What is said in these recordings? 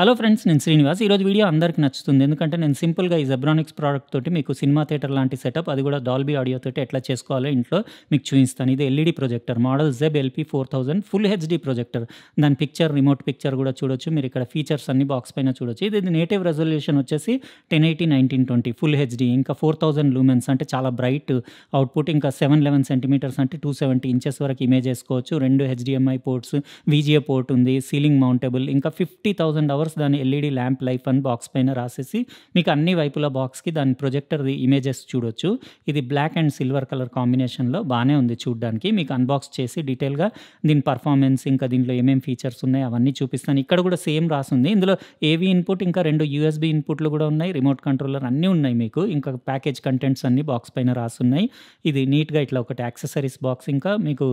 hello friends నేను శ్రీనివాస్ ఈరోజు video అందరికీ నచ్చుతుంది ఎందుకంటే నేను సింపుల్గా ఈ జెబ్రానిక్స్ ప్రోడక్ట్ తోటి మీకు సినిమా థియేటర్ లాంటి సెటప్ అది కూడా డాల్బీ ఆడియో తోటి ఎట్లా చేసుకోవాలో ఇంట్లో మీకు చూపిస్తాను ఇది ఎల్ఈడి ప్రొజెక్టర్ మోడల్ జెబ్ LP four thousand full HD projector దాని పిక్చర్ రిమోట్ పిక్చర్ కూడా చూడొచ్చు మీరు ఇక్కడ ఫీచర్స్ అన్ని బాక్స్ పైన చూడొచ్చు ఇది నేటివ్ రెజల్యూషన్ వచ్చేసి ten eighty nineteen twenty full HD ఇంకా ఫోర్ థౌజండ్ లూమెన్స్ అంటే చాలా బ్రైట్ అవుట్పుట్ ఇంకా సెవెన్ లెవెన్ సెంటీమీటర్స్ అంటే టూ సెవెంటీ ఇంచెస్ వరకు ఇమేజ్ వేసుకోవచ్చు రెండు హెచ్డిఎంఐ పోర్ట్స్ విజిఏ పోర్ట్ ఉంది సీలింగ్ మౌంటబుల్ ఇంకా ఫిఫ్టీ థౌసండ్ అవర్స్ అవర్స్ దాని ఎల్ఈడి ల్యాంప్ లైఫ్ అని బాక్స్ పైన రాసేసి మీకు అన్ని వైపుల బాక్స్కి దాని ప్రొజెక్టర్ది ఇమేజెస్ చూడొచ్చు ఇది బ్లాక్ అండ్ సిల్వర్ కలర్ కాంబినేషన్లో బాగానే ఉంది చూడడానికి మీకు అన్బాక్స్ చేసి డీటెయిల్గా దీని పర్ఫార్మెన్స్ ఇంకా దీంట్లో ఏమేమి ఫీచర్స్ ఉన్నాయి అవన్నీ చూపిస్తాను ఇక్కడ కూడా సేమ్ రాసింది ఇందులో ఏవీ ఇన్పుట్ ఇంకా రెండు యూఎస్బి ఇన్పుట్లు కూడా ఉన్నాయి రిమోట్ కంట్రోలర్ అన్నీ ఉన్నాయి మీకు ఇంకా ప్యాకేజ్ కంటెంట్స్ అన్ని బాక్స్ పైన రాసున్నాయి ఇది నీట్గా ఇట్లా ఒకటి యాక్సెసరీస్ బాక్స్ ఇంకా మీకు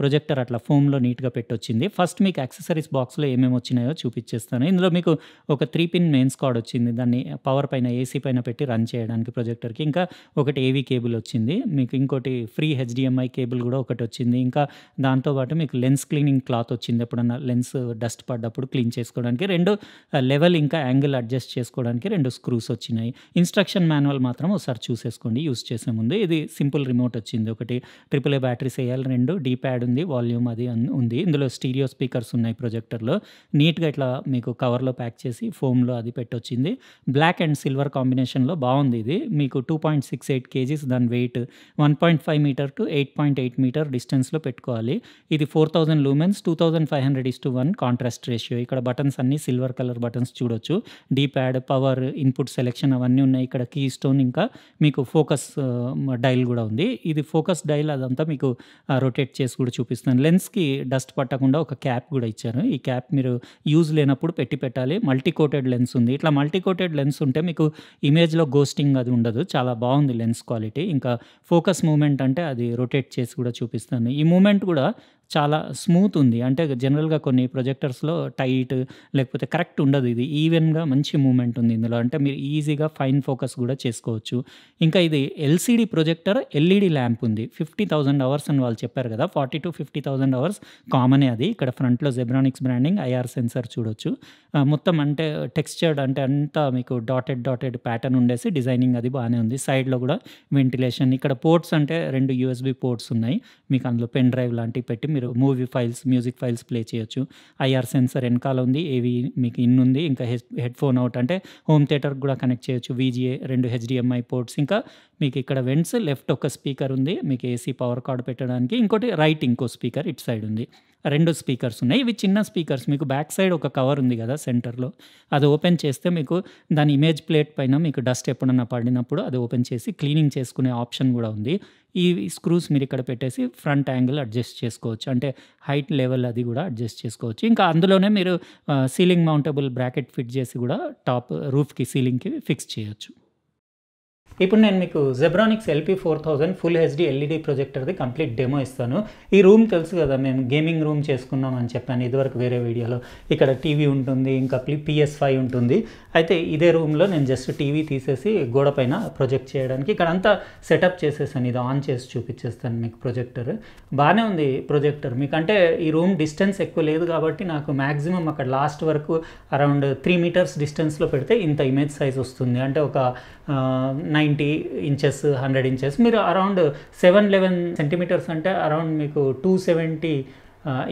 ప్రొజెక్టర్ అట్లా ఫోమ్లో నీట్గా పెట్టొచ్చింది ఫస్ట్ మీకు యాక్సెసరీస్ బాక్స్లో ఏమేమి వచ్చినాయో చూపించేస్తాను ఇందులో మీకు ఒక త్రీ పిన్ మెయిన్స్ కార్డ్ వచ్చింది దాన్ని పవర్ పైన ఏసీ పైన పెట్టి రన్ చేయడానికి ప్రొజెక్టర్కి ఇంకా ఒకటి ఏవీ కేబుల్ వచ్చింది మీకు ఇంకోటి ఫ్రీ హెచ్డిఎంఐ కేబుల్ కూడా ఒకటి వచ్చింది ఇంకా దాంతోపాటు మీకు లెన్స్ క్లీనింగ్ క్లాత్ వచ్చింది ఎప్పుడన్నా లెన్స్ డస్ట్ పడ్డప్పుడు క్లీన్ చేసుకోవడానికి రెండు లెవెల్ ఇంకా యాంగిల్ అడ్జస్ట్ చేసుకోవడానికి రెండు స్క్రూస్ వచ్చినాయి ఇన్స్ట్రక్షన్ మాన్యువల్ మాత్రం ఒకసారి చూసేసుకోండి యూస్ చేసే ముందు ఇది సింపుల్ రిమోట్ వచ్చింది ఒకటి ట్రిపుల్ ఏ బ్యాటరీస్ వేయాలి రెండు డీ ప్యాడ్ ఉంది వాల్యూమ్ అది ఉంది ఇందులో స్టీరియో స్పీకర్స్ ఉన్నాయి ప్రొజెక్టర్లో నీట్గా ఇట్లా మీకు కవర్లో ప్యాక్ చేసి ఫోమ్లో అది పెట్టొచ్చింది బ్లాక్ అండ్ సిల్వర్ కాంబినేషన్లో బాగుంది ఇది మీకు two point six eight kgs దాని weight one point five metre to eight point eight metre డిస్టెన్స్లో పెట్టుకోవాలి ఇది four thousand lumens two thousand five hundred is to one contrast ratio ఇక్కడ బటన్స్ అన్ని సిల్వర్ కలర్ బటన్స్ చూడొచ్చు D pad power input selection అవన్నీ ఉన్నాయి ఇక్కడ key stone ఇంకా మీకు ఫోకస్ డైల్ కూడా ఉంది ఇది ఫోకస్ డైల్ అదంతా మీకు రొటేట్ చేసి కూడా చూపిస్తాను లెన్స్కి డస్ట్ పట్టకుండా ఒక క్యాప్ కూడా ఇచ్చాను ఈ క్యాప్ మీరు యూజ్ లేనప్పుడు పెట్టి పెట్టి పెట్టాలి మల్టీ కోటెడ్ లెన్స్ ఉంది ఇట్లా మల్టీ కోటెడ్ లెన్స్ ఉంటే మీకు ఇమేజ్లో గోస్టింగ్ అది ఉండదు చాలా బాగుంది లెన్స్ క్వాలిటీ ఇంకా ఫోకస్ మూమెంట్ అంటే అది రొటేట్ చేసి కూడా చూపిస్తాను ఈ మూమెంట్ కూడా చాలా స్మూత్ ఉంది అంటే జనరల్గా కొన్ని ప్రొజెక్టర్స్లో టైట్ లేకపోతే కరెక్ట్ ఉండదు ఇది ఈవెన్గా మంచి మూమెంట్ ఉంది ఇందులో అంటే మీరు ఈజీగా ఫైన్ ఫోకస్ కూడా చేసుకోవచ్చు ఇంకా ఇది ఎల్సిడి ప్రొజెక్టర్ ఎల్ఈడి ల్యాంప్ ఉంది ఫిఫ్టీ థౌజండ్ అవర్స్ అని వాళ్ళు చెప్పారు కదా forty to fifty thousand hours కామనే అది ఇక్కడ ఫ్రంట్లో జెబ్రానిక్స్ బ్రాండింగ్ ఐఆర్ సెన్సర్ చూడొచ్చు మొత్తం అంటే టెక్స్చర్డ్ అంటే అంతా మీకు డాటెడ్ డాటెడ్ ప్యాటర్న్ ఉండేసి డిజైనింగ్ అది బాగానే ఉంది సైడ్లో కూడా వెంటిలేషన్ ఇక్కడ పోర్ట్స్ అంటే రెండు యూఎస్బి పోర్ట్స్ ఉన్నాయి మీకు అందులో పెన్ డ్రైవ్ లాంటివి పెట్టి మీరు movie files music files play చేయొచ్చు ఐఆర్ సెన్సర్ వెనకాల ఉంది ఏవి మీకు ఇన్ ఉంది ఇంకా హెడ్ ఫోన్ అవుట్ అంటే హోమ్ థియేటర్ కూడా కనెక్ట్ చేయొచ్చు వీజీఏ రెండు హెచ్డిఎంఐ పోర్ట్స్ ఇంకా మీకు ఇక్కడ వెంట్స్ లెఫ్ట్ ఒక స్పీకర్ ఉంది మీకు ఏసీ పవర్ కార్డ్ పెట్టడానికి ఇంకోటి రైట్ ఇంకో స్పీకర్ ఇటు సైడ్ ఉంది రెండు స్పీకర్స్ ఉన్నాయి ఇవి చిన్న స్పీకర్స్ మీకు బ్యాక్ సైడ్ ఒక కవర్ ఉంది కదా సెంటర్లో అది ఓపెన్ చేస్తే మీకు దాని ఇమేజ్ ప్లేట్ పైన మీకు డస్ట్ ఎప్పుడన్నా పడినప్పుడు అది ఓపెన్ చేసి క్లీనింగ్ చేసుకునే ఆప్షన్ కూడా ఉంది ఈ స్క్రూస్ మీరు ఇక్కడ పెట్టేసి ఫ్రంట్ యాంగిల్ అడ్జస్ట్ చేసుకోవచ్చు అంటే హైట్ లెవెల్ అది కూడా అడ్జస్ట్ చేసుకోవచ్చు ఇంకా అందులోనే మీరు సీలింగ్ మౌంటబుల్ బ్రాకెట్ ఫిట్ చేసి కూడా టాప్ రూఫ్కి సీలింగ్కి ఫిక్స్ చేయొచ్చు ఇప్పుడు నేను మీకు Zebronics LP four thousand full HD LED ప్రొజెక్టర్ది కంప్లీట్ డెమో ఇస్తాను ఈ రూమ్ తెలుసు కదా మేము గేమింగ్ రూమ్ చేసుకున్నాం అని చెప్పాను ఇదివరకు వేరే వీడియోలో ఇక్కడ టీవీ ఉంటుంది ఇంకా పిఎస్ ఫైవ్ ఉంటుంది అయితే ఇదే రూమ్లో నేను జస్ట్ టీవీ తీసేసి గోడ పైన ప్రొజెక్ట్ చేయడానికి ఇక్కడ అంతా సెటప్ చేసేసాను ఇది ఆన్ చేసి చూపించేస్తాను మీకు ప్రొజెక్టర్ బాగానే ఉంది ప్రొజెక్టర్ మీకంటే ఈ రూమ్ డిస్టెన్స్ ఎక్కువ లేదు కాబట్టి నాకు మ్యాక్సిమం అక్కడ లాస్ట్ వరకు అరౌండ్ త్రీ మీటర్స్ డిస్టెన్స్లో పెడితే ఇంత ఇమేజ్ సైజ్ వస్తుంది అంటే ఒక నైంటీ ఇంచెస్ హండ్రెడ్ ఇంచెస్ మీరు అరౌండ్ సెవెన్ లెవెన్ సెంటీమీటర్స్ అంటే అరౌండ్ మీకు టూ సెవెంటీ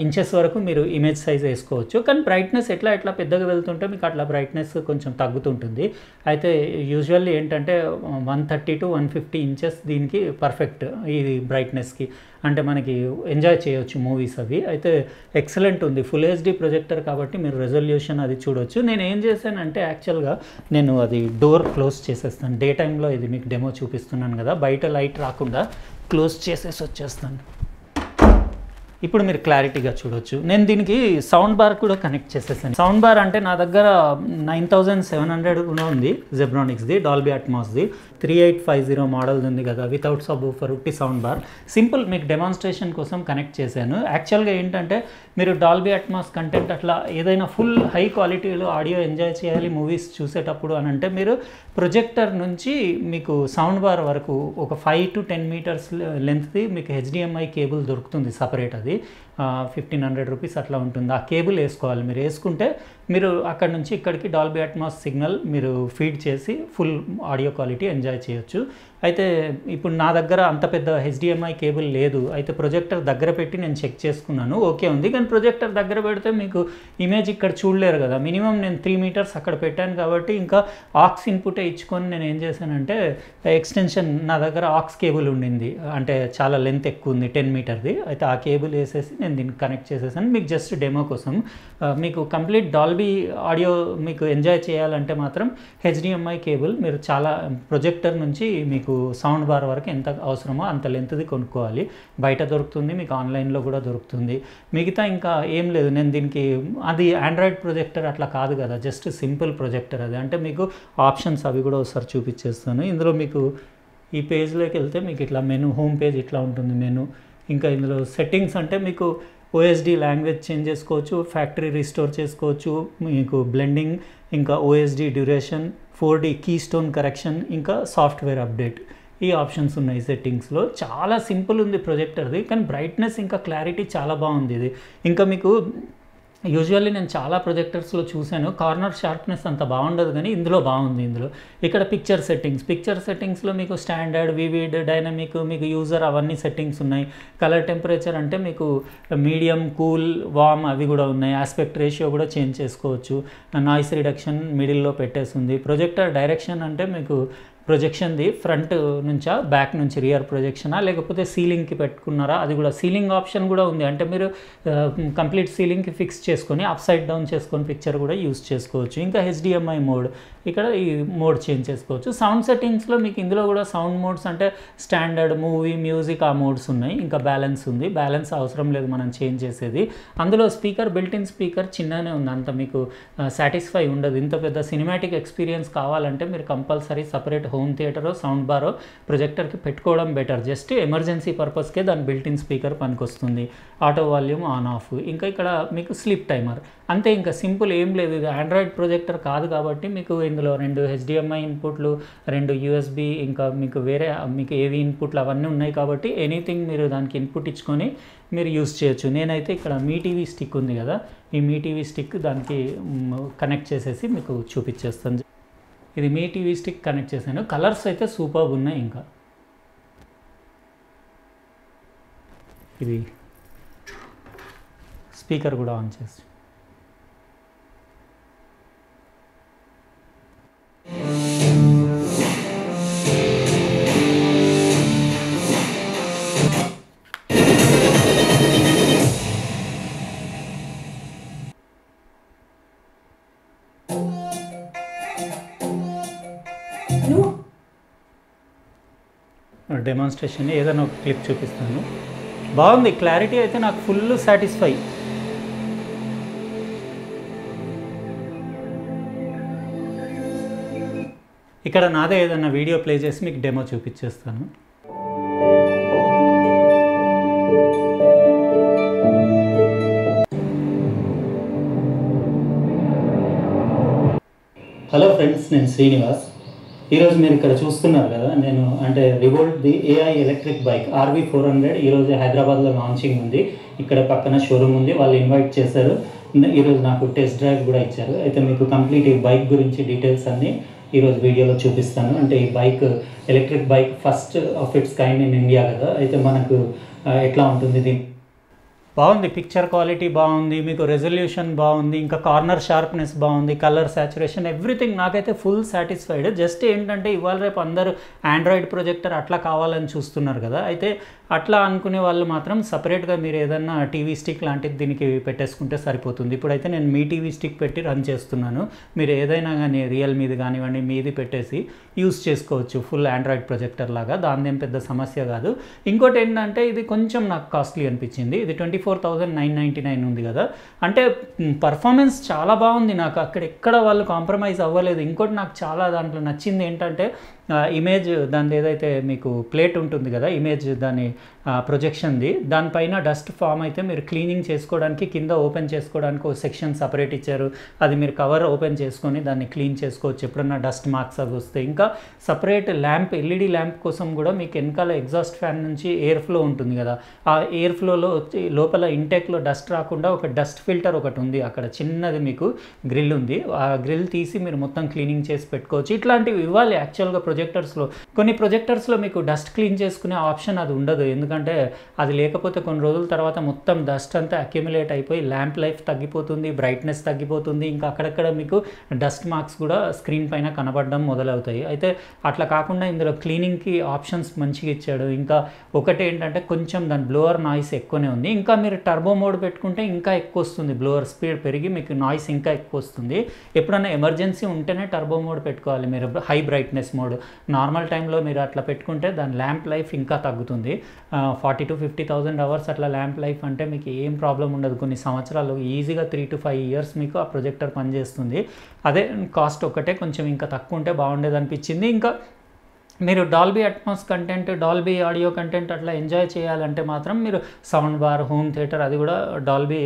ఇంచెస్ వరకు మీరు ఇమేజ్ సైజ్ వేసుకోవచ్చు కానీ బ్రైట్నెస్ ఎట్లా ఎట్లా పెద్దగా వెళ్తుంటే మీకు అట్లా బ్రైట్నెస్ కొంచెం తగ్గుతుంటుంది అయితే యూజువల్లీ ఏంటంటే one thirty to one fifty inches దీనికి పర్ఫెక్ట్ ఇది బ్రైట్నెస్కి అంటే మనకి ఎంజాయ్ చేయొచ్చు మూవీస్ అవి అయితే ఎక్సలెంట్ ఉంది ఫుల్ హెచ్డి ప్రొజెక్టర్ కాబట్టి మీరు రెజల్యూషన్ అది చూడొచ్చు నేను ఏం చేశానంటే యాక్చువల్గా నేను అది డోర్ క్లోజ్ చేసేస్తాను డే టైంలో ఇది మీకు డెమో చూపిస్తున్నాను కదా బయట లైట్ రాకుండా క్లోజ్ చేసేసి వచ్చేస్తాను ఇప్పుడు మీరు క్లారిటీగా చూడొచ్చు నేను దీనికి సౌండ్ బార్ కూడా కనెక్ట్ చేసేసాను సౌండ్ బార్ అంటే నా దగ్గర నైన్ థౌజండ్ సెవెన్ హండ్రెడ్ కూడా ఉంది జెబ్రానిక్స్ది డాల్బీ అట్మాస్ది three eight five zero model ఉంది కదా వితౌట్ సబ్ ఫర్ ఉట్టి సౌండ్ బార్ సింపుల్ మీకు డెమాన్స్ట్రేషన్ కోసం కనెక్ట్ చేశాను యాక్చువల్గా ఏంటంటే మీరు డాల్బీ అట్మాస్ కంటెంట్ అట్లా ఏదైనా ఫుల్ హై క్వాలిటీలో ఆడియో ఎంజాయ్ చేయాలి మూవీస్ చూసేటప్పుడు అని అంటే మీరు ప్రొజెక్టర్ నుంచి మీకు సౌండ్ బార్ వరకు ఒక ఫైవ్ టు టెన్ మీటర్స్ లెంత్ది మీకు హెచ్డిఎంఐ కేబుల్ దొరుకుతుంది సపరేట్ అది ఫిఫ్టీన్ హండ్రెడ్ రూపీస్ అట్లా ఉంటుంది ఆ కేబుల్ వేసుకోవాలి మీరు వేసుకుంటే మీరు అక్కడ నుంచి ఇక్కడికి డాల్బీ అట్మాస్ సిగ్నల్ మీరు ఫీడ్ చేసి ఫుల్ ఆడియో క్వాలిటీ ఎంజాయ్ చేయొచ్చు అయితే ఇప్పుడు నా దగ్గర అంత పెద్ద హెచ్డిఎంఐ కేబుల్ లేదు అయితే ప్రొజెక్టర్ దగ్గర పెట్టి నేను చెక్ చేసుకున్నాను ఓకే ఉంది కానీ ప్రొజెక్టర్ దగ్గర పెడితే మీకు ఇమేజ్ ఇక్కడ చూడలేరు కదా మినిమం నేను త్రీ మీటర్స్ అక్కడ పెట్టాను కాబట్టి ఇంకా ఆక్స్ ఇన్పుటే ఇచ్చుకొని నేను ఏం చేశానంటే ఎక్స్టెన్షన్ నా దగ్గర ఆక్స్ కేబుల్ ఉండింది అంటే చాలా లెంత్ ఎక్కువ ఉంది టెన్ మీటర్ది అయితే ఆ కేబుల్ వేసేసి నేను దీన్ని కనెక్ట్ చేసేసాను మీకు జస్ట్ డెమో కోసం మీకు కంప్లీట్ డాల్బీ బి ఆడియో మీకు ఎంజాయ్ చేయాలంటే మాత్రం హెచ్డిఎంఐ కేబుల్ మీరు చాలా ప్రొజెక్టర్ నుంచి మీకు సౌండ్ బార్ వరకు ఎంత అవసరమో అంత లెంత్ది కొనుక్కోవాలి బయట దొరుకుతుంది మీకు ఆన్లైన్లో కూడా దొరుకుతుంది మిగతా ఇంకా ఏం లేదు నేను దీనికి అది ఆండ్రాయిడ్ ప్రొజెక్టర్ అట్లా కాదు కదా జస్ట్ సింపుల్ ప్రొజెక్టర్ అది అంటే మీకు ఆప్షన్స్ అవి కూడా ఒకసారి చూపించేస్తాను ఇందులో మీకు ఈ పేజ్లోకి వెళ్తే మీకు ఇట్లా మెను హోమ్ పేజ్ ఇట్లా ఉంటుంది మెను ఇంకా ఇందులో సెట్టింగ్స్ అంటే మీకు ఓఎస్డి లాంగ్వేజ్ చేంజ్ చేసుకోవచ్చు ఫ్యాక్టరీ రీస్టోర్ చేసుకోవచ్చు మీకు బ్లెండింగ్ ఇంకా OSD duration four D keystone correction ఇంకా సాఫ్ట్వేర్ అప్డేట్ ఈ ఆప్షన్స్ ఉన్నాయి సెట్టింగ్స్లో చాలా సింపుల్ ఉంది ప్రొజెక్టర్ది కానీ బ్రైట్నెస్ ఇంకా క్లారిటీ చాలా బాగుంది ఇది ఇంకా మీకు యూజువల్లీ నేను చాలా ప్రొజెక్టర్స్లో చూశాను కార్నర్ షార్ప్నెస్ అంత బాగుండదు కానీ ఇందులో బాగుంది ఇందులో ఇక్కడ పిక్చర్ సెట్టింగ్స్ పిక్చర్ సెట్టింగ్స్లో మీకు స్టాండర్డ్ వివిడ్ డైనమిక్ మీకు యూజర్ అవన్నీ సెట్టింగ్స్ ఉన్నాయి కలర్ టెంపరేచర్ అంటే మీకు మీడియం కూల్ వామ్ అవి కూడా ఉన్నాయి ఆస్పెక్ట్ రేషియో కూడా చేంజ్ చేసుకోవచ్చు నాయిస్ రిడక్షన్ మిడిల్లో పెట్టేస్తుంది ప్రొజెక్టర్ డైరెక్షన్ అంటే మీకు ప్రొజెక్షన్ది ఫ్రంట్ నుంచా బ్యాక్ నుంచి రియర్ ప్రొజెక్షనా లేకపోతే సీలింగ్కి పెట్టుకున్నారా అది కూడా సీలింగ్ ఆప్షన్ కూడా ఉంది అంటే మీరు కంప్లీట్ సీలింగ్కి ఫిక్స్ చేసుకొని అప్ సైడ్ డౌన్ చేసుకొని పిక్చర్ కూడా యూస్ చేసుకోవచ్చు ఇంకా హెచ్డిఎంఐ మోడ్ ఇక్కడ ఈ మోడ్ చేంజ్ చేసుకోవచ్చు సౌండ్ సెట్టింగ్స్లో మీకు ఇందులో కూడా సౌండ్ మోడ్స్ అంటే స్టాండర్డ్ మూవీ మ్యూజిక్ ఆ మోడ్స్ ఉన్నాయి ఇంకా బ్యాలెన్స్ ఉంది బ్యాలెన్స్ అవసరం లేదు మనం చేంజ్ చేసేది అందులో స్పీకర్ బిల్ట్ ఇన్ స్పీకర్ చిన్ననే ఉంది అంత మీకు సాటిస్ఫై ఉండదు ఇంత పెద్ద సినిమాటిక్ ఎక్స్పీరియన్స్ కావాలంటే మీరు కంపల్సరీ సపరేట్ హోమ్ థియేటరో సౌండ్ బారో ప్రొజెక్టర్కి పెట్టుకోవడం బెటర్ జస్ట్ ఎమర్జెన్సీ పర్పస్కే దాని బిల్ట్ ఇన్ స్పీకర్ పనికొస్తుంది ఆటో వాల్యూమ్ ఆన్ ఆఫ్ ఇంకా ఇక్కడ మీకు స్లీప్ టైమర్ అంతే ఇంకా సింపుల్ ఏం లేదు ఇది ఆండ్రాయిడ్ ప్రొజెక్టర్ కాదు కాబట్టి మీకు ఇందులో రెండు హెచ్డిఎంఐ ఇన్పుట్లు రెండు యూఎస్బి ఇంకా మీకు వేరే మీకు ఏవి ఇన్పుట్లు అవన్నీ ఉన్నాయి కాబట్టి ఎనీథింగ్ మీరు దానికి ఇన్పుట్ ఇచ్చుకొని మీరు యూస్ చేయొచ్చు నేనైతే ఇక్కడ మీ టీవీ స్టిక్ ఉంది కదా ఈ మీ టీవీ స్టిక్ దానికి కనెక్ట్ చేసేసి మీకు చూపించేస్తాను ఇది మీ టీవీ స్టిక్ కనెక్ట్ చేశాను కలర్స్ అయితే సూపర్గా ఉన్నాయి ఇంకా ఇది స్పీకర్ కూడా ఆన్ చేసి డెమాన్స్ట్రేషన్ ఏదైనా ఒక క్లిప్ చూపిస్తాను బాగుంది క్లారిటీ అయితే నాకు ఫుల్ సాటిస్ఫై ఇక్కడ నాదే ఏదైనా వీడియో ప్లే చేసి మీకు డెమో చూపించేస్తాను హలో ఫ్రెండ్స్ నేను శ్రీనివాస్ ఈరోజు మీరు ఇక్కడ చూస్తున్నారు కదా నేను అంటే Revolt the AI electric bike RV four hundred ఈరోజు హైదరాబాద్లో లాంచింగ్ ఉంది ఇక్కడ పక్కన షోరూమ్ ఉంది వాళ్ళు ఇన్వైట్ చేశారు ఈరోజు నాకు టెస్ట్ డ్రైవ్ కూడా ఇచ్చారు అయితే మీకు కంప్లీట్ ఈ బైక్ గురించి డీటెయిల్స్ అన్నీ ఈరోజు వీడియోలో చూపిస్తాను అంటే ఈ bike electric bike first of its kind in India కదా అయితే మనకు ఎట్లా ఉంటుంది దీని బాగుంది పిక్చర్ క్వాలిటీ బాగుంది మీకు రెజల్యూషన్ బాగుంది ఇంకా కార్నర్ షార్ప్నెస్ బాగుంది కలర్ సాచురేషన్ ఎవ్రీథింగ్ నాకైతే ఫుల్ సాటిస్ఫైడ్ జస్ట్ ఏంటంటే ఇవాళ రేపు అందరూ ఆండ్రాయిడ్ ప్రొజెక్టర్ అట్లా కావాలని చూస్తున్నారు కదా అయితే అట్లా అనుకునే వాళ్ళు మాత్రం సపరేట్గా మీరు ఏదన్నా టీవీ స్టిక్ లాంటిది దీనికి పెట్టేసుకుంటే సరిపోతుంది ఇప్పుడైతే నేను మీ టీవీ స్టిక్ పెట్టి రన్ చేస్తున్నాను మీరు ఏదైనా కానీ రియల్ మీది కానివ్వండి మీది పెట్టేసి యూస్ చేసుకోవచ్చు ఫుల్ ఆండ్రాయిడ్ ప్రొజెక్టర్ లాగా దాని పెద్ద సమస్య కాదు ఇంకోటి ఏంటంటే ఇది కొంచెం నాకు కాస్ట్లీ అనిపించింది ఇది twenty four thousand nine ninety nine ఉంది కదా అంటే పర్ఫార్మెన్స్ చాలా బాగుంది నాకు అక్కడ ఎక్కడ వాళ్ళు కాంప్రమైజ్ అవ్వలేదు ఇంకోటి నాకు చాలా దాంట్లో నచ్చింది ఏంటంటే ఇమేజ్ దాని ఏదైతే మీకు ప్లేట్ ఉంటుంది కదా ఇమేజ్ దాని ప్రొజెక్షన్ది దానిపైన డస్ట్ ఫామ్ అయితే మీరు క్లీనింగ్ చేసుకోవడానికి కింద ఓపెన్ చేసుకోవడానికి ఒక సెక్షన్ సపరేట్ ఇచ్చారు అది మీరు కవర్ ఓపెన్ చేసుకొని దాన్ని క్లీన్ చేసుకోవచ్చు ఎప్పుడన్నా డస్ట్ మార్క్స్ అవి వస్తే ఇంకా సపరేట్ ల్యాంప్ ఎల్ఈడి ల్యాంప్ కోసం కూడా మీకు వెనకాల ఎగ్జాస్ట్ ఫ్యాన్ నుంచి ఎయిర్ ఫ్లో ఉంటుంది కదా ఆ ఎయిర్ ఫ్లోలో వచ్చి లోపల ఇంటెక్లో డస్ట్ రాకుండా ఒక డస్ట్ ఫిల్టర్ ఒకటి ఉంది అక్కడ చిన్నది మీకు గ్రిల్ ఉంది ఆ గ్రిల్ తీసి మీరు మొత్తం క్లీనింగ్ చేసి పెట్టుకోవచ్చు ఇట్లాంటివి ఇవ్వాలి యాక్చువల్గా ప్రొజెక్ట్ ప్రొజెక్టర్స్లో కొన్ని ప్రొజెక్టర్స్లో మీకు డస్ట్ క్లీన్ చేసుకునే ఆప్షన్ అది ఉండదు ఎందుకంటే అది లేకపోతే కొన్ని రోజుల తర్వాత మొత్తం డస్ట్ అంతా అక్యుములేట్ అయిపోయి ల్యాంప్ లైఫ్ తగ్గిపోతుంది బ్రైట్నెస్ తగ్గిపోతుంది ఇంకా అక్కడక్కడ మీకు డస్ట్ మార్క్స్ కూడా స్క్రీన్ పైన కనబడడం మొదలవుతాయి అయితే అట్లా కాకుండా ఇందులో క్లీనింగ్కి ఆప్షన్స్ మంచిగా ఇచ్చాడు ఇంకా ఒకటి ఏంటంటే కొంచెం దాని బ్లోవర్ నాయిస్ ఎక్కువనే ఉంది ఇంకా మీరు టర్బో మోడ్ పెట్టుకుంటే ఇంకా ఎక్కువ వస్తుంది బ్లోవర్ స్పీడ్ పెరిగి మీకు నాయిస్ ఇంకా ఎక్కువ వస్తుంది ఎప్పుడైనా ఎమర్జెన్సీ ఉంటేనే టర్బో మోడ్ పెట్టుకోవాలి మీరు హై బ్రైట్నెస్ మోడ్ నార్మల్ టైంలో మీరు అట్లా పెట్టుకుంటే దాని ల్యాంప్ లైఫ్ ఇంకా తగ్గుతుంది forty to fifty thousand hours అట్లా ల్యాంప్ లైఫ్ అంటే మీకు ఏం ప్రాబ్లం ఉండదు కొన్ని సంవత్సరాలు ఈజీగా త్రీ టు ఫైవ్ ఇయర్స్ మీకు ఆ ప్రొజెక్టర్ పనిచేస్తుంది అదే కాస్ట్ ఒకటే కొంచెం ఇంకా తక్కువ ఉంటే బాగుండేది అనిపించింది ఇంకా మీరు Dolby Atmos content Dolby audio content అట్లా ఎంజాయ్ చేయాలంటే మాత్రం మీరు సౌండ్ బార్ హోమ్ థియేటర్ అది కూడా డాల్బీ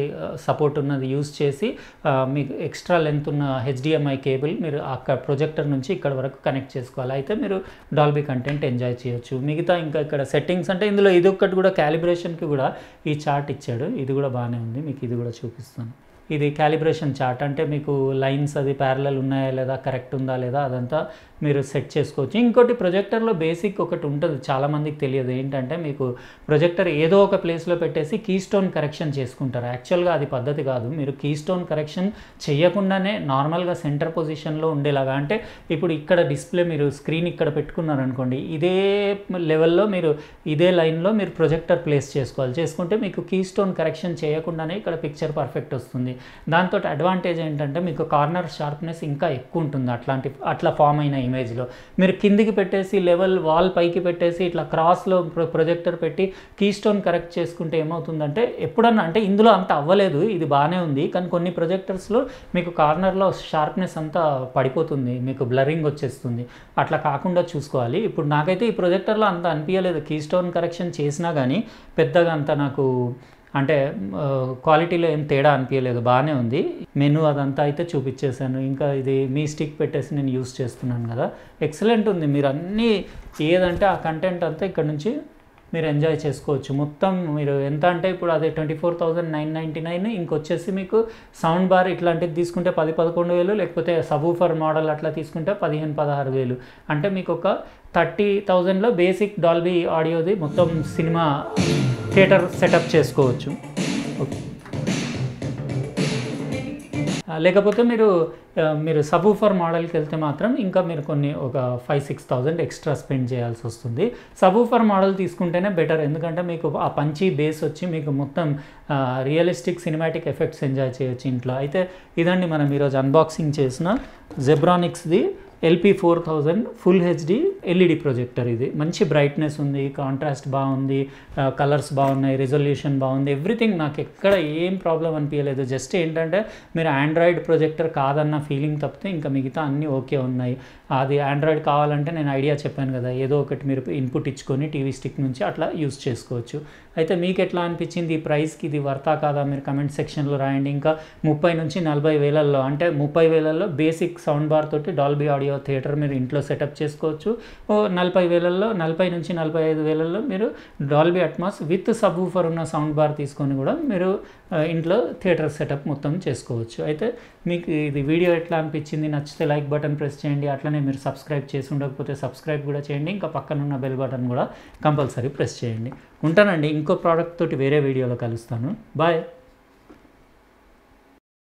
సపోర్ట్ uh, ఉన్నది యూజ్ చేసి uh, మీకు ఎక్స్ట్రా లెంత్ ఉన్న హెచ్డిఎంఐ కేబుల్ మీరు అక్కడ ప్రొజెక్టర్ నుంచి ఇక్కడ వరకు కనెక్ట్ చేసుకోవాలి అయితే మీరు డాల్బీ కంటెంట్ ఎంజాయ్ చేయొచ్చు మిగతా ఇంకా ఇక్కడ సెట్టింగ్స్ అంటే ఇందులో ఇది ఒక్కటి కూడా క్యాలిబ్రేషన్కి కూడా ఈ చార్ట్ ఇచ్చాడు ఇది కూడా బాగానే ఉంది మీకు ఇది కూడా చూపిస్తాను ఇది క్యాలిబ్రేషన్ చార్ట్ అంటే మీకు లైన్స్ అది ప్యారలల్ ఉన్నాయా లేదా కరెక్ట్ ఉందా లేదా అదంతా మీరు సెట్ చేసుకోవచ్చు ఇంకోటి ప్రొజెక్టర్లో బేసిక్ ఒకటి ఉంటుంది చాలామందికి తెలియదు ఏంటంటే మీకు ప్రొజెక్టర్ ఏదో ఒక ప్లేస్లో పెట్టేసి కీ స్టోన్ కరెక్షన్ చేసుకుంటారు యాక్చువల్గా అది పద్ధతి కాదు మీరు కీ స్టోన్ కరెక్షన్ చేయకుండానే నార్మల్గా సెంటర్ పొజిషన్లో ఉండేలాగా అంటే ఇప్పుడు ఇక్కడ డిస్ప్లే మీరు స్క్రీన్ ఇక్కడ పెట్టుకున్నారనుకోండి ఇదే లెవెల్లో మీరు ఇదే లైన్లో మీరు ప్రొజెక్టర్ ప్లేస్ చేసుకోవాలి చేసుకుంటే మీకు కీ స్టోన్ కరెక్షన్ చేయకుండానే ఇక్కడ పిక్చర్ పర్ఫెక్ట్ వస్తుంది దాంతో అడ్వాంటేజ్ ఏంటంటే మీకు కార్నర్ షార్ప్నెస్ ఇంకా ఎక్కువ ఉంటుంది అట్లాంటి అట్లా ఫామ్ అయిన ఇమేజ్లో మీరు కిందికి పెట్టేసి లెవెల్ వాల్ పైకి పెట్టేసి ఇట్లా క్రాస్లో ప్రొజెక్టర్ పెట్టి కీ స్టోన్ కరెక్ట్ చేసుకుంటే ఏమవుతుందంటే ఎప్పుడన్నా అంటే ఇందులో అంత అవ్వలేదు ఇది బాగానే ఉంది కానీ కొన్ని ప్రొజెక్టర్స్లో మీకు కార్నర్లో షార్ప్నెస్ అంతా పడిపోతుంది మీకు బ్లరింగ్ వచ్చేస్తుంది అట్లా కాకుండా చూసుకోవాలి ఇప్పుడు నాకైతే ఈ ప్రొజెక్టర్లో అంత అనిపించలేదు కీ స్టోన్ కరెక్షన్ చేసినా కానీ పెద్దగా అంత నాకు అంటే క్వాలిటీలో ఏం తేడా అనిపించలేదు బాగానే ఉంది మెనూ అదంతా అయితే చూపించేశాను ఇంకా ఇది మీ స్టిక్ పెట్టేసి నేను యూస్ చేస్తున్నాను కదా ఎక్సలెంట్ ఉంది మీరు అన్నీ ఏదంటే ఆ కంటెంట్ అంతా ఇక్కడ నుంచి మీరు ఎంజాయ్ చేసుకోవచ్చు మొత్తం మీరు ఎంత అంటే ఇప్పుడు అదే twenty four thousand nine ninety nine ఇంకొచ్చేసి మీకు సౌండ్ బార్ ఇట్లాంటివి తీసుకుంటే పది పదకొండు వేలు లేకపోతే సబూఫర్ మోడల్ అట్లా తీసుకుంటే పదిహేను పదహారు వేలు అంటే మీకు ఒక థర్టీ థౌజండ్లో బేసిక్ డాల్బీ ఆడియోది మొత్తం సినిమా థియేటర్ సెటప్ చేసుకోవచ్చు ఓకే లేకపోతే మీరు మీరు సబూఫర్ మోడల్కి వెళ్తే మాత్రం ఇంకా మీరు కొన్ని ఒక five six thousand extra spend చేయాల్సి వస్తుంది సబూఫర్ మోడల్ తీసుకుంటేనే బెటర్ ఎందుకంటే మీకు ఆ పంచి బేస్ వచ్చి మీకు మొత్తం రియలిస్టిక్ సినిమాటిక్ ఎఫెక్ట్స్ ఎంజాయ్ చేయొచ్చు ఇంట్లో అయితే ఇదండి మనం ఈరోజు అన్బాక్సింగ్ చేసిన జెబ్రానిక్స్ది LP four thousand full HD LED projector ఇది మంచి బ్రైట్నెస్ ఉంది కాంట్రాస్ట్ బాగుంది కలర్స్ బాగున్నాయి రిజల్యూషన్ బాగుంది ఎవ్రీథింగ్ నాకు ఎక్కడ ఏం ప్రాబ్లం అనిపించలేదు జస్ట్ ఏంటంటే మీరు ఆండ్రాయిడ్ ప్రొజెక్టర్ కాదన్న ఫీలింగ్ తప్పితే ఇంకా మిగతా అన్నీ ఓకే ఉన్నాయి అది ఆండ్రాయిడ్ కావాలంటే నేను ఐడియా చెప్పాను కదా ఏదో ఒకటి మీరు ఇన్పుట్ ఇచ్చుకొని టీవీ స్టిక్ నుంచి అట్లా యూస్ చేసుకోవచ్చు అయితే మీకు ఎట్లా అనిపించింది ఈ ప్రైస్కి ఇది వర్తా కాదా మీరు కమెంట్ సెక్షన్లో రాయండి ఇంకా ముప్పై నుంచి నలభై వేలల్లో అంటే ముప్పై వేలల్లో బేసిక్ సౌండ్ బార్ తోటి డాల్బీ ఆడియో స్టూడియో థియేటర్ మీరు ఇంట్లో సెటప్ చేసుకోవచ్చు నలభై వేలల్లో నలభై నుంచి నలభై ఐదు వేలల్లో మీరు Dolby Atmos with subwoofer ఉన్న సౌండ్ బార్ తీసుకొని కూడా మీరు ఇంట్లో థియేటర్ సెటప్ మొత్తం చేసుకోవచ్చు అయితే మీకు ఇది వీడియో ఎట్లా అనిపించింది నచ్చితే లైక్ బటన్ ప్రెస్ చేయండి అట్లనే మీరు సబ్స్క్రైబ్ చేసి ఉండకపోతే సబ్స్క్రైబ్ కూడా చేయండి ఇంకా పక్కన ఉన్న బెల్ బటన్ కూడా కంపల్సరీ ప్రెస్ చేయండి ఉంటానండి ఇంకో ప్రోడక్ట్ తోటి వేరే వీడియోలో కలుస్తాను బాయ్